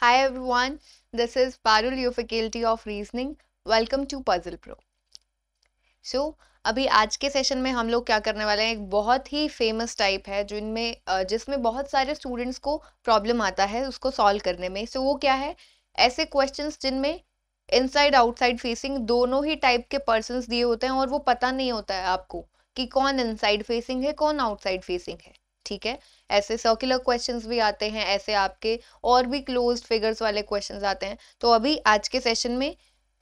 Hi everyone, this is Parul, your faculty of reasoning. Welcome to Puzzle Pro. So so, अभी आज के session में हम लोग क्या करने वाले हैं एक बहुत ही फेमस टाइप है जिनमें जिसमें बहुत सारे स्टूडेंट्स को प्रॉब्लम आता है उसको सॉल्व करने में सो so, वो क्या है ऐसे क्वेश्चंस जिनमें इनसाइड आउटसाइड फेसिंग दोनों ही टाइप के पर्सन दिए होते हैं और वो पता नहीं होता है आपको कि कौन इनसाइड फेसिंग है कौन आउटसाइड फेसिंग है ठीक है ऐसे सर्कुलर क्वेश्चंस भी आते हैं ऐसे आपके और भी क्लोज फिगर्स वाले क्वेश्चंस आते हैं तो अभी आज के सेशन में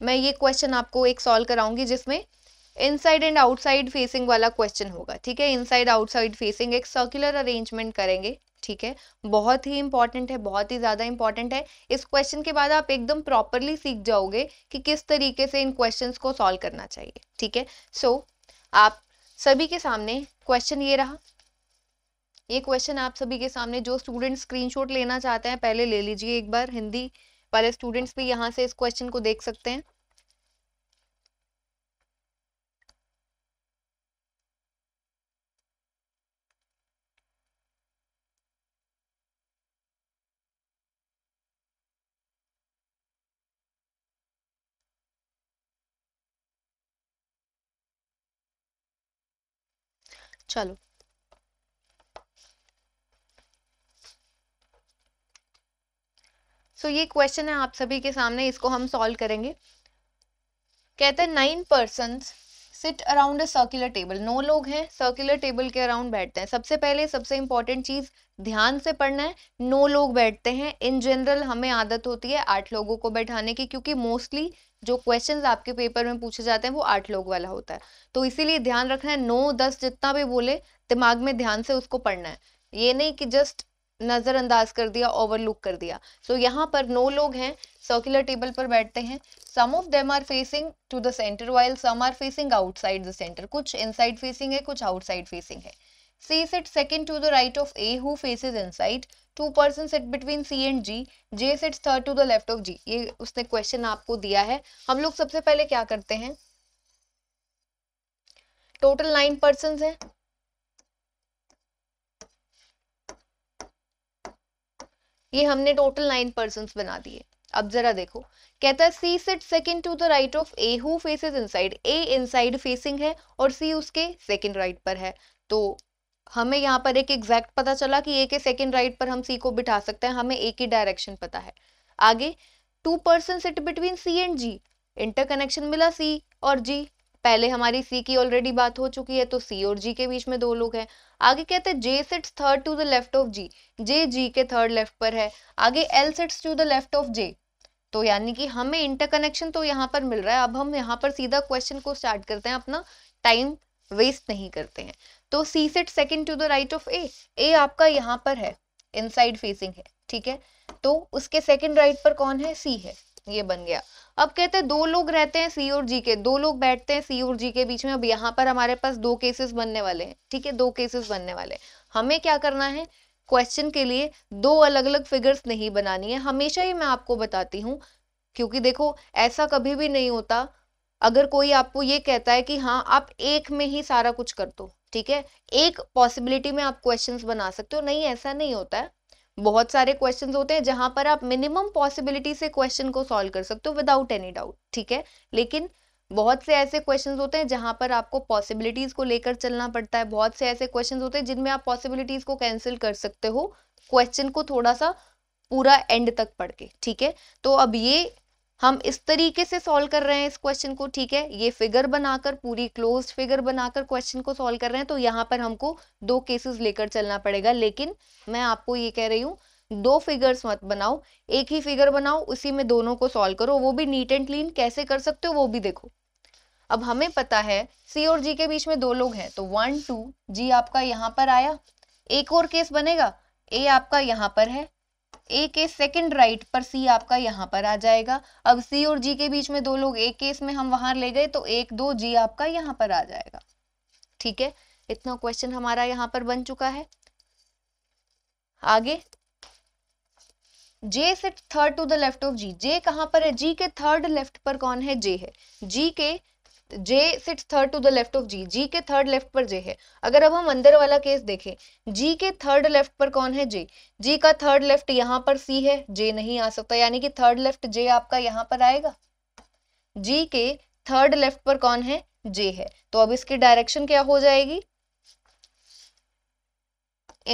मैं ये क्वेश्चन आपको एक सॉल्व कराऊंगी जिसमें इनसाइड एंड आउटसाइड फेसिंग वाला क्वेश्चन होगा ठीक है इनसाइड आउटसाइड फेसिंग एक सर्कुलर अरेंजमेंट करेंगे ठीक है बहुत ही इंपॉर्टेंट है बहुत ही ज़्यादा इंपॉर्टेंट है इस क्वेश्चन के बाद आप एकदम प्रॉपरली सीख जाओगे कि किस तरीके से इन क्वेश्चन को सॉल्व करना चाहिए ठीक है सो so, आप सभी के सामने क्वेश्चन ये रहा ये क्वेश्चन आप सभी के सामने जो स्टूडेंट स्क्रीनशॉट लेना चाहते हैं पहले ले लीजिए एक बार हिंदी वाले स्टूडेंट्स भी यहाँ से इस क्वेश्चन को देख सकते हैं चलो सो so, ये क्वेश्चन है आप सभी के सामने इसको हम सॉल्व करेंगे कहते हैं nine person sit around a circular table नौ लोग हैं सर्कुलर टेबल के अराउंड बैठते हैं सबसे पहले सबसे इंपॉर्टेंट चीज़ ध्यान से पढ़ना है नौ लोग बैठते हैं इन जनरल हमें आदत होती है आठ लोगों को बैठाने की क्योंकि मोस्टली जो क्वेश्चन आपके पेपर में पूछे जाते हैं वो आठ लोग वाला होता है तो इसीलिए ध्यान रखना है नौ दस जितना भी बोले दिमाग में ध्यान से उसको पढ़ना है ये नहीं कि जस्ट नज़रअंदाज कर दिया ओवरलुक कर दिया सो so, यहाँ पर नौ लोग हैं सर्कुलर टेबल पर बैठते हैं some of them are facing to the centre while some are facing outside the centre कुछ इनसाइड फेसिंग है कुछ आउटसाइड फेसिंग है C sit second to the right of A who faces inside. Two person sit between C and G J sit third to the left of G ये उसने question आपको दिया है हम लोग सबसे पहले क्या करते हैं टोटल नाइन पर्सन हैं ये हमने टोटल नाइन पर्सन बना दिए अब जरा देखो कहता है C sit second to the right of A who faces inside A inside facing है और सी उसके सेकेंड राइट right पर है तो हमें यहाँ पर एक एग्जैक्ट पता चला कि ए के सेकेंड राइट पर हम सी को बिठा सकते हैं हमें ए की डायरेक्शन पता है आगे two person sit between C and G interconnection मिला सी और जी पहले हमारी सी की ऑलरेडी बात हो चुकी है तो सी और जी के बीच में दो लोग हैं आगे कहते हैं J sits third to the left of G J G के थर्ड लेफ्ट पर है आगे L sits to the left of J तो यानी कि हमें इंटरकनेक्शन तो यहाँ पर मिल रहा है अब हम यहाँ पर सीधा क्वेश्चन को स्टार्ट करते हैं अपना टाइम वेस्ट नहीं करते हैं तो C sit second to the right of A A आपका यहाँ पर है इनसाइड फेसिंग है ठीक है तो उसके सेकेंड राइट पर कौन है सी है ये बन गया अब कहते हैं दो लोग रहते हैं सी और जी के दो लोग बैठते हैं सी और जी के बीच में अब यहाँ पर हमारे पास दो केसेस बनने वाले हैं ठीक है दो केसेस बनने वाले हमें क्या करना है क्वेश्चन के लिए दो अलग अलग फिगर्स नहीं बनानी है हमेशा ही मैं आपको बताती हूँ क्योंकि देखो ऐसा कभी भी नहीं होता अगर कोई आपको ये कहता है कि हाँ आप एक में ही सारा कुछ कर दो ठीक है एक पॉसिबिलिटी में आप क्वेश्चंस बना सकते हो नहीं ऐसा नहीं होता है बहुत सारे क्वेश्चन होते हैं जहां पर आप मिनिमम पॉसिबिलिटी से क्वेश्चन को सॉल्व कर सकते हो विदाउट एनी डाउट ठीक है लेकिन बहुत से ऐसे क्वेश्चंस होते हैं जहां पर आपको पॉसिबिलिटीज को लेकर चलना पड़ता है बहुत से ऐसे क्वेश्चंस होते हैं जिनमें आप पॉसिबिलिटीज को कैंसिल कर सकते हो क्वेश्चन को थोड़ा सा पूरा एंड तक पढ़ के ठीक है तो अब ये हम इस तरीके से सॉल्व कर रहे हैं इस क्वेश्चन को ठीक है ये फिगर बनाकर पूरी क्लोज फिगर बनाकर क्वेश्चन को सॉल्व कर रहे हैं तो यहाँ पर हमको दो केसेस लेकर चलना पड़ेगा लेकिन मैं आपको ये कह रही हूँ दो फिगर्स मत बनाओ एक ही फिगर बनाओ उसी में दोनों को सॉल्व करो वो भी नीट एंड क्लीन कैसे कर सकते हो वो भी देखो अब हमें पता है सी और जी के बीच में दो लोग हैं तो वन टू जी आपका यहाँ पर आया एक और केस बनेगा ए आपका यहाँ पर है ए के सेकंड राइट पर सी आपका यहाँ पर आ जाएगा अब सी और जी के बीच में दो लोग एक केस में हम वहां ले गए तो एक दो जी आपका यहाँ पर आ जाएगा ठीक है इतना क्वेश्चन हमारा यहाँ पर बन चुका है आगे J sit third to the left of G J कहाँ पर है जी के थर्ड लेफ्ट पर कौन है जे है जी के J sits third to the left of G G के थर्ड लेफ्ट पर जे है अगर अब हम अंदर वाला केस देखें जी के थर्ड लेफ्ट पर कौन है जे जी का थर्ड लेफ्ट यहाँ पर सी है जे नहीं आ सकता यानी कि थर्ड लेफ्ट जे आपका यहाँ पर आएगा जी के थर्ड लेफ्ट पर कौन है जे है तो अब इसकी डायरेक्शन क्या हो जाएगी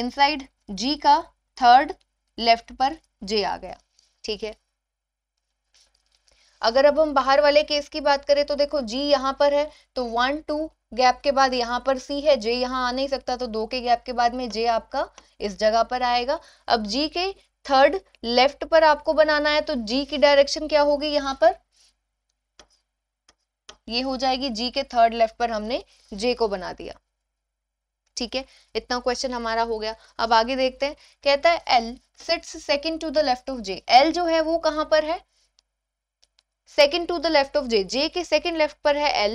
इनसाइड जी का थर्ड लेफ्ट पर जे आ गया ठीक है अगर अब हम बाहर वाले केस की बात करें तो देखो जी यहाँ पर है तो वन टू गैप के बाद यहाँ पर सी है जे यहाँ आ नहीं सकता तो दो के गैप के बाद में जे आपका इस जगह पर आएगा अब जी के थर्ड लेफ्ट पर आपको बनाना है तो जी की डायरेक्शन क्या होगी यहाँ पर ये हो जाएगी जी के थर्ड लेफ्ट पर हमने जे को बना दिया ठीक है इतना क्वेश्चन हमारा हो गया अब आगे देखते हैं कहता है L sits second to the left of J L जो है वो कहां पर है second to the left of J J के सेकेंड लेफ्ट पर है एल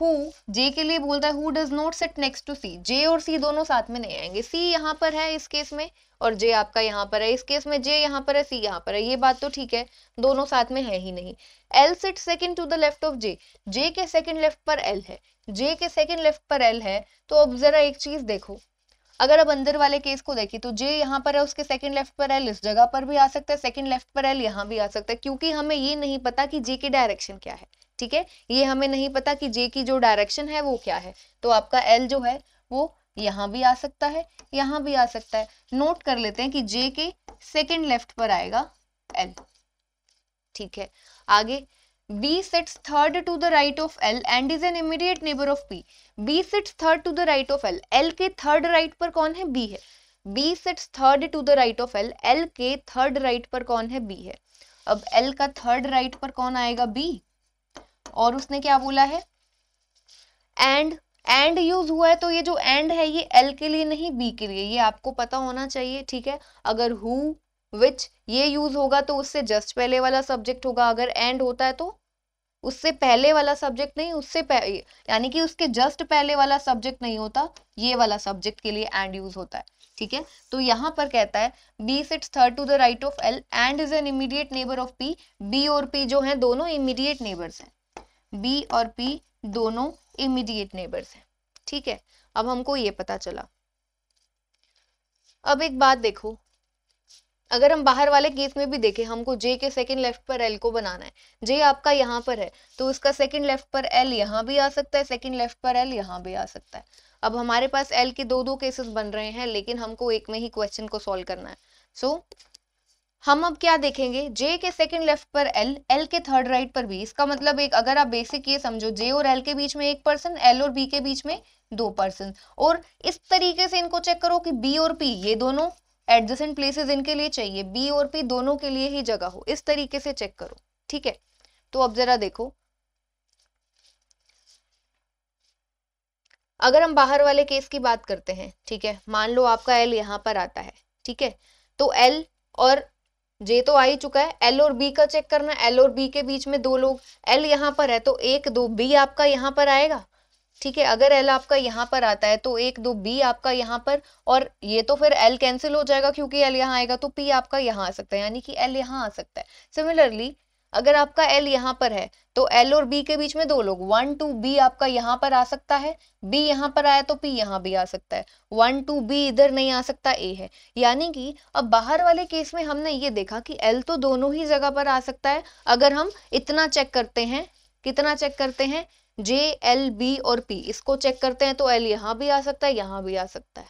हु जे के लिए बोलता है who does not sit next to C J और सी दोनों साथ में नहीं आएंगे सी यहाँ पर है इस केस में और जे आपका यहाँ पर है इस केस में जे यहाँ पर है सी यहाँ पर है ये बात तो ठीक है दोनों साथ में है ही नहीं L sit second to the left of J J के सेकेंड लेफ्ट पर एल है जे के सेकेंड लेफ्ट पर एल है तो अब जरा एक चीज देखो अगर अब अंदर वाले केस को देखें तो जे यहाँ पर है उसके सेकंड लेफ्ट पर एल इस जगह पर भी आ सकता है सेकंड लेफ्ट पर एल यहाँ भी आ सकता है क्योंकि हमें ये नहीं पता कि जे की डायरेक्शन क्या है ठीक है ये हमें नहीं पता कि जे की जो डायरेक्शन है वो क्या है तो आपका एल जो है वो यहाँ भी आ सकता है यहाँ भी आ सकता है नोट कर लेते हैं कि जे के सेकेंड लेफ्ट पर आएगा एल ठीक है आगे B sits third to the right of L and is an immediate neighbor of P. B sits third to the right of L. L के third right पर कौन है B है B sits third to the right of L. L के third right पर कौन है B है अब L का third right पर कौन आएगा B और उसने क्या बोला है And and use हुआ है तो ये जो and है ये L के लिए नहीं B के लिए ये आपको पता होना चाहिए ठीक है अगर who विच ये यूज होगा तो उससे जस्ट पहले वाला सब्जेक्ट होगा अगर एंड होता है तो उससे पहले वाला सब्जेक्ट नहीं उससे यानी कि उसके जस्ट पहले वाला सब्जेक्ट नहीं होता ये वाला सब्जेक्ट के लिए एंड यूज होता है ठीक है तो यहाँ पर कहता है B sits third to the right of L and is an immediate neighbour of P B और पी जो है दोनों इमीडिएट नेबर्स हैं बी और पी दोनों इमीडिएट नेबर्स हैं ठीक है अब हमको ये पता चला अब एक बात देखो अगर हम बाहर वाले केस में भी देखें हमको जे के सेकंड लेफ्ट पर एल को बनाना है जे आपका यहाँ पर है तो उसका सेकंड लेफ्ट पर एल यहाँ भी आ सकता है सेकंड लेफ्ट पर एल यहाँ भी आ सकता है अब हमारे पास एल के दो दो केसेस बन रहे हैं लेकिन हमको एक में ही क्वेश्चन को सॉल्व करना है सो so, हम अब क्या देखेंगे जे के सेकंड लेफ्ट पर एल एल के थर्ड राइट पर भी इसका मतलब एक अगर आप बेसिक ये समझो जे और एल के बीच में एक पर्सन एल और बी के बीच में दो पर्सन और इस तरीके से इनको चेक करो कि बी और पी ये दोनों एडजसेंट प्लेसेस इनके लिए चाहिए बी और पी दोनों के लिए ही जगह हो इस तरीके से चेक करो ठीक है तो अब जरा देखो अगर हम बाहर वाले केस की बात करते हैं ठीक है मान लो आपका एल यहां पर आता है ठीक है तो एल और जे तो आ ही चुका है एल और बी का चेक करना एल और बी के बीच में दो लोग एल यहाँ पर है तो एक दो बी आपका यहां पर आएगा ठीक है अगर एल आपका यहाँ पर आता है तो एक दो बी आपका यहाँ पर और ये तो फिर एल कैंसिल हो जाएगा क्योंकि एल यहाँ आएगा तो पी आपका यहाँ आ सकता है यानी कि एल यहाँ आ सकता है सिमिलरली अगर आपका एल यहाँ पर है तो एल और बी के बीच में दो लोग वन टू बी आपका यहाँ पर आ सकता है बी यहाँ पर आया तो पी यहाँ भी आ सकता है वन टू बी इधर नहीं आ सकता ए है यानी कि अब बाहर वाले केस में हमने ये देखा कि एल तो दोनों ही जगह पर आ सकता है अगर हम इतना चेक करते हैं कितना चेक करते हैं जे एल बी और पी इसको चेक करते हैं तो एल यहाँ भी आ सकता है यहाँ भी आ सकता है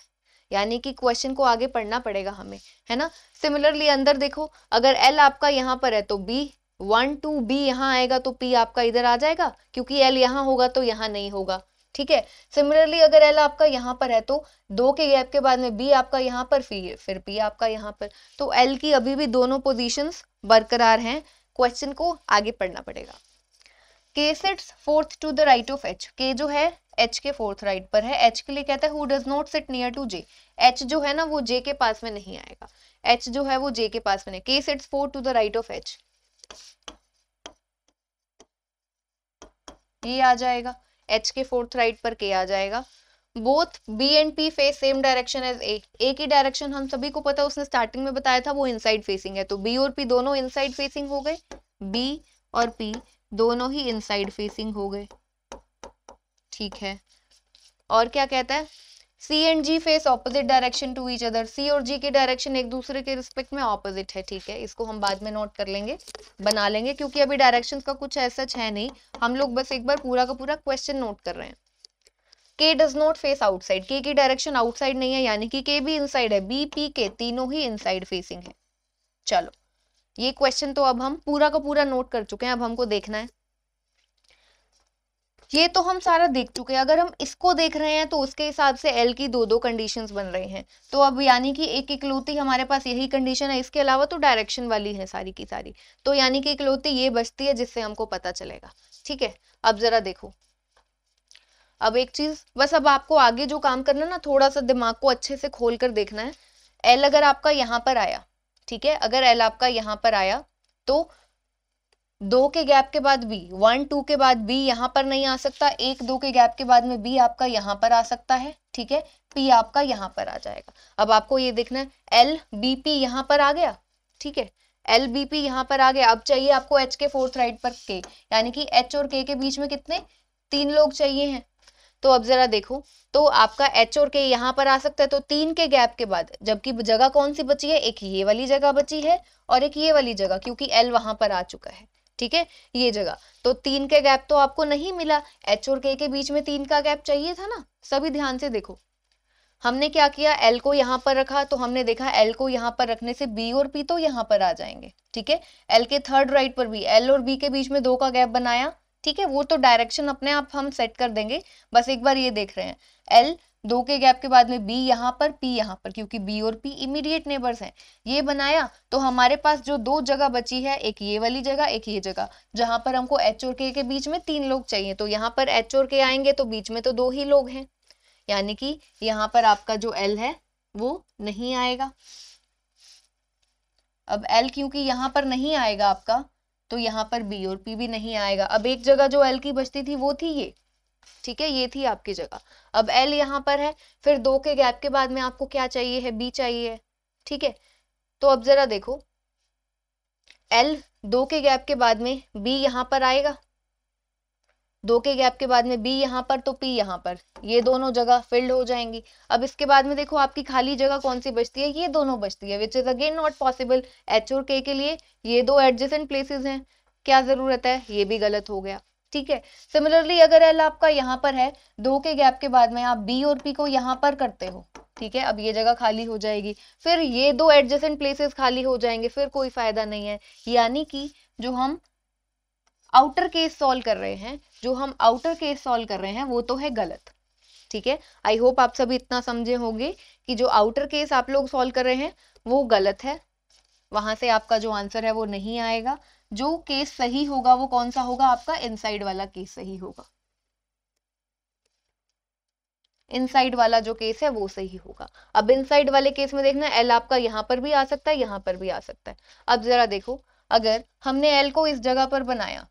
यानी कि क्वेश्चन को आगे पढ़ना पड़ेगा हमें है ना सिमिलरली अंदर देखो अगर एल आपका यहाँ पर है तो बी वन टू बी यहाँ आएगा तो पी आपका इधर आ जाएगा क्योंकि एल यहाँ होगा तो यहाँ नहीं होगा ठीक है सिमिलरली अगर एल आपका यहाँ पर है तो दो के गैप के बाद में बी आपका यहाँ पर फिर फिर पी आपका यहाँ पर तो एल की अभी भी दोनों पोजिशन बरकरार हैं क्वेश्चन को आगे पढ़ना पड़ेगा K sits fourth to the right of H K जो है एच के फोर्थ राइट पर है एच के लिए कहता है who does not sit near to J H जो है ना वो जे के पास में नहीं आएगा एच जो है वो जे के पास में K sits fourth to the right of H ये आ जाएगा एच के फोर्थ राइट पर के आ जाएगा both B and P face same direction as A A की डायरेक्शन हम सभी को पता है उसने स्टार्टिंग में बताया था वो इनसाइड फेसिंग है तो बी और पी दोनों इनसाइड फेसिंग हो गए बी और पी दोनों ही इनसाइड फेसिंग हो गए ठीक है और क्या कहता है C and G face opposite direction to each other C और जी के डायरेक्शन एक दूसरे के रिस्पेक्ट में ऑपोजिट है ठीक है इसको हम बाद में नोट कर लेंगे बना लेंगे क्योंकि अभी डायरेक्शन का कुछ ऐसा है नहीं हम लोग बस एक बार पूरा का पूरा क्वेश्चन नोट कर रहे हैं के डज नॉट फेस आउटसाइड के की डायरेक्शन आउटसाइड नहीं है यानी कि के भी इनसाइड है बी पी के तीनों ही इनसाइड फेसिंग है चलो ये क्वेश्चन तो अब हम पूरा का पूरा नोट कर चुके हैं अब हमको देखना है ये तो हम सारा देख चुके हैं अगर हम इसको देख रहे हैं तो उसके हिसाब से एल की दो दो कंडीशंस बन रही हैं तो अब यानी कि एक इकलौती हमारे पास यही कंडीशन है इसके अलावा तो डायरेक्शन वाली है सारी की सारी तो यानी कि इकलौती ये बचती है जिससे हमको पता चलेगा ठीक है अब जरा देखो अब एक चीज बस अब आपको आगे जो काम करना ना थोड़ा सा दिमाग को अच्छे से खोल कर देखना है एल अगर आपका यहाँ पर आया ठीक है अगर एल आपका यहाँ पर आया तो दो के गैप के बाद बी वन टू के बाद बी यहाँ पर नहीं आ सकता एक दो के गैप के बाद में बी आपका यहां पर आ सकता है ठीक है पी आपका यहां पर आ जाएगा अब आपको ये देखना है एल बी पी यहां पर आ गया ठीक है एल बी पी यहां पर आ गया अब चाहिए आपको एच के फोर्थ राइट पर के यानी कि एच और के के बीच में कितने तीन लोग चाहिए हैं तो अब ज़रा देखो तो आपका एच और के यहाँ पर आ सकता है तो तीन के गैप के बाद जबकि जगह कौन सी बची है एक ये वाली जगह बची है और एक ये वाली जगह क्योंकि एल वहां पर आ चुका है ठीक है ये जगह तो तीन के गैप तो आपको नहीं मिला एच और के के बीच में तीन का गैप चाहिए था ना सभी ध्यान से देखो हमने क्या किया एल को यहाँ पर रखा तो हमने देखा एल को यहाँ पर रखने से बी और पी तो यहाँ पर आ जाएंगे ठीक है एल के थर्ड राइट पर भी एल और बी के बीच में दो का गैप बनाया ठीक है वो तो डायरेक्शन अपने आप हम सेट कर देंगे बस एक बार ये देख रहे हैं एल दो के गैप के बाद में बी यहाँ पर पी यहाँ पर क्योंकि बी और पी इमीडिएट नेबर्स हैं ये बनाया तो हमारे पास जो दो जगह बची है एक ये वाली जगह एक ये जगह जहां पर हमको एच और के के बीच में तीन लोग चाहिए तो यहाँ पर एच और के आएंगे तो बीच में तो दो ही लोग हैं यानी कि यहाँ पर आपका जो एल है वो नहीं आएगा अब एल क्योंकि यहाँ पर नहीं आएगा आपका तो यहाँ पर बी और पी भी नहीं आएगा अब एक जगह जो एल की बचती थी वो थी ये ठीक है ये थी आपकी जगह अब एल यहाँ पर है फिर दो के गैप के बाद में आपको क्या चाहिए है बी चाहिए ठीक है तो अब जरा देखो एल दो के गैप के बाद में बी यहाँ पर आएगा दो के गैप के बाद में बी यहाँ पर तो पी यहाँ पर ये दोनों जगह फिल्ड हो जाएंगी अब इसके बाद में देखो आपकी खाली जगह कौन सी बचती है ये दोनों बचती है which is again not possible H और के के लिए ये दो एडजस्टेंट प्लेसेस हैं क्या जरूरत है ये भी गलत हो गया ठीक है सिमिलरली अगर एल आपका यहाँ पर है दो के गैप के बाद में आप बी और पी को यहाँ पर करते हो ठीक है अब ये जगह खाली हो जाएगी फिर ये दो एडजस्टेंट प्लेसेस खाली हो जाएंगे फिर कोई फायदा नहीं है यानी कि जो हम आउटर केस सॉल्व कर रहे हैं जो हम आउटर केस सॉल्व कर रहे हैं वो तो है गलत ठीक है आई होप आप सभी इतना समझे होंगे कि जो आउटर केस आप लोग सॉल्व कर रहे हैं वो गलत है वहां से आपका जो आंसर है वो नहीं आएगा जो केस सही होगा वो कौन सा होगा आपका इनसाइड वाला केस सही होगा इनसाइड वाला जो केस है वो सही होगा अब इनसाइड वाले केस में देखना एल आपका यहां पर भी आ सकता है यहां पर भी आ सकता है अब जरा देखो अगर हमने एल को इस जगह पर बनाया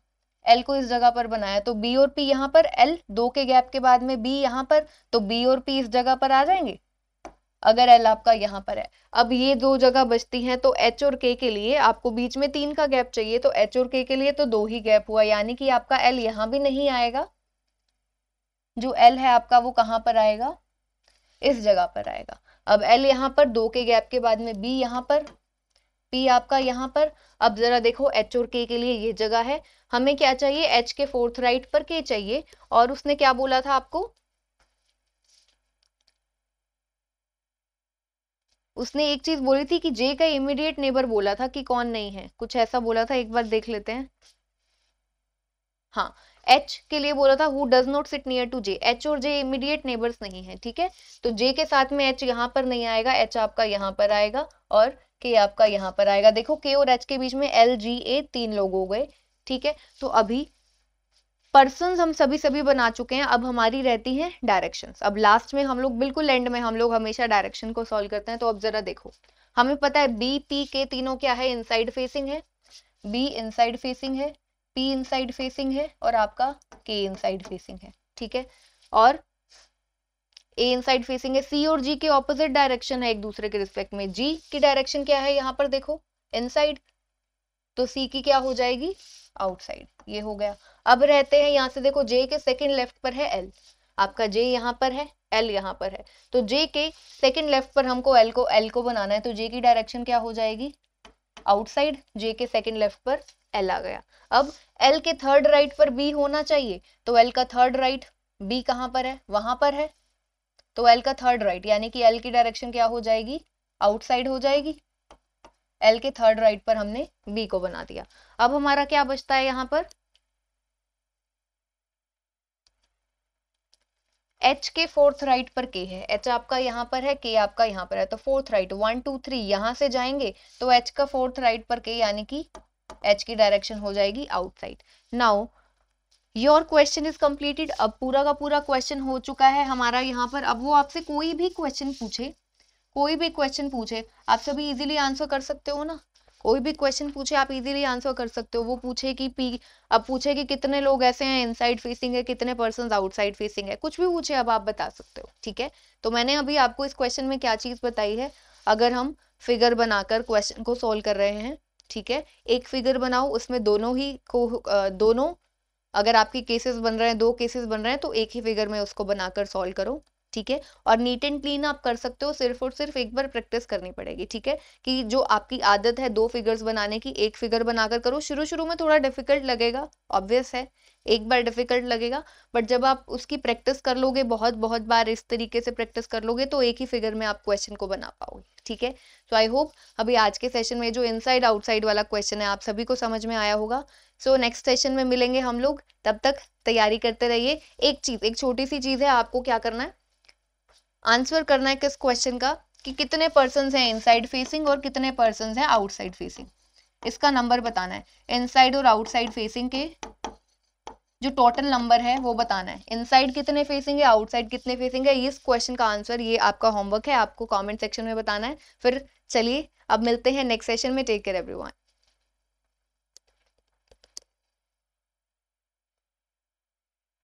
एल को इस जगह पर बनाया तो बी और पी यहाँ पर एल दो के गैप के बाद में बी यहाँ पर तो बी और पी इस जगह पर आ जाएंगे अगर एल आपका यहाँ पर है अब ये दो जगह बचती हैं तो एच और के के लिए आपको बीच में तीन का गैप चाहिए तो एच और के के लिए तो दो ही गैप हुआ यानी कि आपका एल यहाँ भी नहीं आएगा जो एल है आपका वो कहाँ पर आएगा इस जगह पर आएगा अब एल यहाँ पर दो के गैप के बाद में बी यहाँ पर पी आपका यहाँ पर अब ज़रा देखो एच और के के लिए ये जगह है हमें क्या चाहिए एच के फोर्थ राइट पर के चाहिए और उसने क्या बोला था आपको उसने एक चीज बोली थी कि जे का इमीडिएट नेबर बोला था कि कौन नहीं है कुछ ऐसा बोला था एक बार देख लेते हैं हाँ एच के लिए बोला था who does not sit near to J H और जे इमीडिएट नेबर्स नहीं है ठीक है तो जे के साथ में एच यहाँ पर नहीं आएगा एच आपका यहाँ पर आएगा और के आपका यहाँ पर आएगा देखो के और एच के बीच में एल जी ए तीन लोग हो गए ठीक है तो अभी पर्सन हम सभी सभी बना चुके हैं अब हमारी रहती है डायरेक्शन अब लास्ट में हम लोग बिल्कुल एंड में हम लोग हमेशा डायरेक्शन को सॉल्व करते हैं तो अब जरा देखो हमें पता है बी पी के तीनों क्या है इनसाइड फेसिंग है बी इनसाइड फेसिंग है पी इनसाइड फेसिंग है और आपका के इनसाइड फेसिंग है ठीक है और ए इनसाइड फेसिंग है सी और जी के ऑपोजिट डायरेक्शन है एक दूसरे के रिस्पेक्ट में जी की डायरेक्शन क्या है यहाँ पर देखो इनसाइड तो सी की क्या हो जाएगी आउटसाइड ये हो गया अब रहते हैं यहाँ से देखो जे के सेकंड लेफ्ट पर है एल आपका जे यहाँ पर है एल यहाँ पर है तो जे के सेकंड लेफ्ट पर हमको एल को एल को बनाना है तो जे की डायरेक्शन क्या हो जाएगी आउटसाइड जे के सेकंड लेफ्ट पर एल आ गया अब एल के थर्ड राइट पर बी होना चाहिए तो एल का थर्ड राइट बी कहाँ पर है वहां पर है तो एल का थर्ड राइट यानी कि एल की डायरेक्शन क्या हो जाएगी आउटसाइड हो जाएगी एल के थर्ड राइट पर हमने बी को बना दिया अब हमारा क्या बचता है यहां पर एच के फोर्थ राइट पर के है एच आपका यहाँ पर है के आपका यहाँ पर है तो fourth right one two three यहां से जाएंगे तो एच का फोर्थ राइट पर के यानी कि एच की डायरेक्शन हो जाएगी outside now your question is completed अब पूरा का पूरा क्वेश्चन हो चुका है हमारा यहाँ पर अब वो आपसे कोई भी क्वेश्चन पूछे कोई भी क्वेश्चन पूछे आप सभी इजीली आंसर कर सकते हो ना कोई भी क्वेश्चन पूछे आप इजीली आंसर कर सकते हो वो पूछे कि पी अब पूछे कि कितने लोग ऐसे हैं इनसाइड फेसिंग है कितने पर्सन आउटसाइड फेसिंग है कुछ भी पूछे अब आप बता सकते हो ठीक है तो मैंने अभी आपको इस क्वेश्चन में क्या चीज़ बताई है अगर हम फिगर बनाकर क्वेश्चन को सोल्व कर रहे हैं ठीक है एक फिगर बनाओ उसमें दोनों ही को दोनों अगर आपके केसेस बन रहे हैं दो केसेस बन रहे हैं तो एक ही फिगर में उसको बनाकर सॉल्व करो ठीक है और नीट एंड क्लीन आप कर सकते हो सिर्फ और सिर्फ एक बार प्रैक्टिस करनी पड़ेगी ठीक है कि जो आपकी आदत है दो फिगर्स बनाने की एक फिगर बनाकर करो शुरू शुरू में थोड़ा डिफिकल्ट लगेगा ऑब्वियस है एक बार डिफिकल्ट लगेगा बट जब आप उसकी प्रैक्टिस कर लोगे बहुत बहुत बार इस तरीके से प्रैक्टिस कर लोगे तो एक ही फिगर में आप क्वेश्चन को बना पाओगे ठीक है सो आई होप अभी आज के सेशन में जो इनसाइड आउटसाइड वाला क्वेश्चन है आप सभी को समझ में आया होगा सो नेक्स्ट सेशन में मिलेंगे हम लोग तब तक तैयारी करते रहिए एक चीज़ एक छोटी सी चीज़ है आपको क्या करना है आंसर करना है किस क्वेश्चन का कि कितने पर्सन हैं इनसाइड फेसिंग और कितने पर्सन हैं आउटसाइड फेसिंग इसका नंबर बताना है इनसाइड और आउटसाइड फेसिंग के जो टोटल नंबर है वो बताना है इनसाइड कितने फेसिंग है आउटसाइड कितने फेसिंग है इस क्वेश्चन का आंसर ये आपका होमवर्क है आपको कमेंट सेक्शन में बताना है फिर चलिए अब मिलते हैं नेक्स्ट सेशन में टेक केयर एवरीवन